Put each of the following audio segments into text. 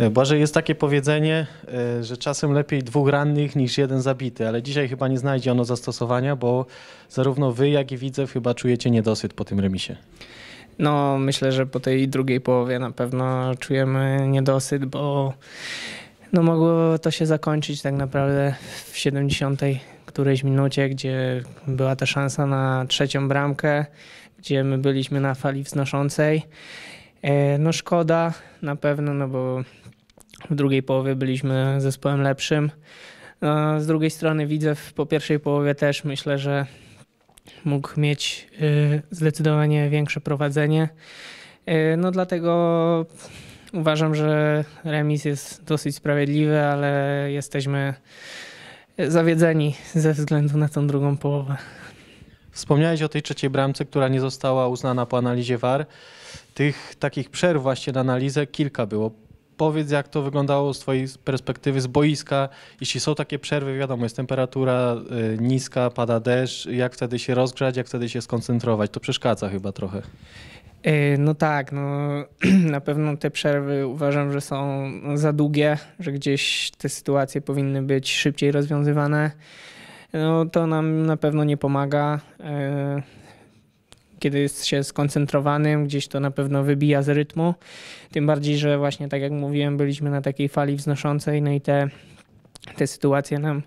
E, Boże, jest takie powiedzenie, e, że czasem lepiej dwóch rannych niż jeden zabity, ale dzisiaj chyba nie znajdzie ono zastosowania, bo zarówno wy, jak i widzew chyba czujecie niedosyt po tym remisie. No, myślę, że po tej drugiej połowie na pewno czujemy niedosyt, bo no mogło to się zakończyć tak naprawdę w 70 którejś minucie, gdzie była ta szansa na trzecią bramkę, gdzie my byliśmy na fali wznoszącej. E, no szkoda na pewno, no bo w drugiej połowie byliśmy zespołem lepszym. No, z drugiej strony widzę po pierwszej połowie też myślę, że mógł mieć y, zdecydowanie większe prowadzenie. Y, no dlatego uważam, że remis jest dosyć sprawiedliwy, ale jesteśmy zawiedzeni ze względu na tą drugą połowę. Wspomniałeś o tej trzeciej bramce, która nie została uznana po analizie VAR. Tych takich przerw właśnie na analizę kilka było powiedz, jak to wyglądało z Twojej perspektywy, z boiska. Jeśli są takie przerwy, wiadomo, jest temperatura y, niska, pada deszcz, jak wtedy się rozgrzać, jak wtedy się skoncentrować? To przeszkadza chyba trochę. Y, no tak, no, na pewno te przerwy uważam, że są no, za długie, że gdzieś te sytuacje powinny być szybciej rozwiązywane. No, to nam na pewno nie pomaga. Y, kiedy jest się skoncentrowanym, gdzieś to na pewno wybija z rytmu. Tym bardziej, że właśnie tak jak mówiłem, byliśmy na takiej fali wznoszącej, no i te, te sytuacje nam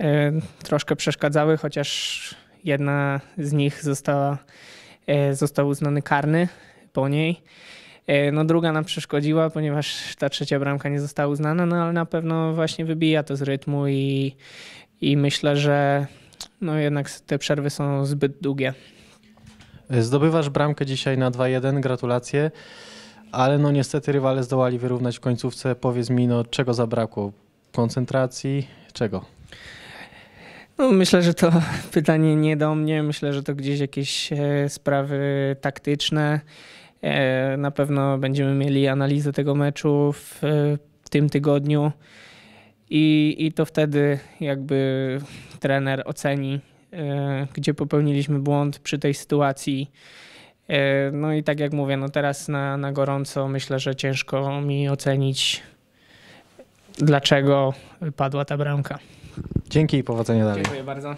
e, troszkę przeszkadzały, chociaż jedna z nich została, e, został uznany karny po niej. E, no druga nam przeszkodziła, ponieważ ta trzecia bramka nie została uznana, no ale na pewno właśnie wybija to z rytmu i, i myślę, że no jednak te przerwy są zbyt długie. Zdobywasz bramkę dzisiaj na 2-1, gratulacje, ale no niestety rywale zdołali wyrównać w końcówce. Powiedz mi, no czego zabrakło? Koncentracji? Czego? No, myślę, że to pytanie nie do mnie. Myślę, że to gdzieś jakieś e, sprawy taktyczne. E, na pewno będziemy mieli analizę tego meczu e, w tym tygodniu i, i to wtedy jakby trener oceni E, gdzie popełniliśmy błąd przy tej sytuacji. E, no i tak jak mówię, no teraz na, na gorąco myślę, że ciężko mi ocenić, dlaczego padła ta bramka. Dzięki i powodzenia dalej. Dziękuję bardzo.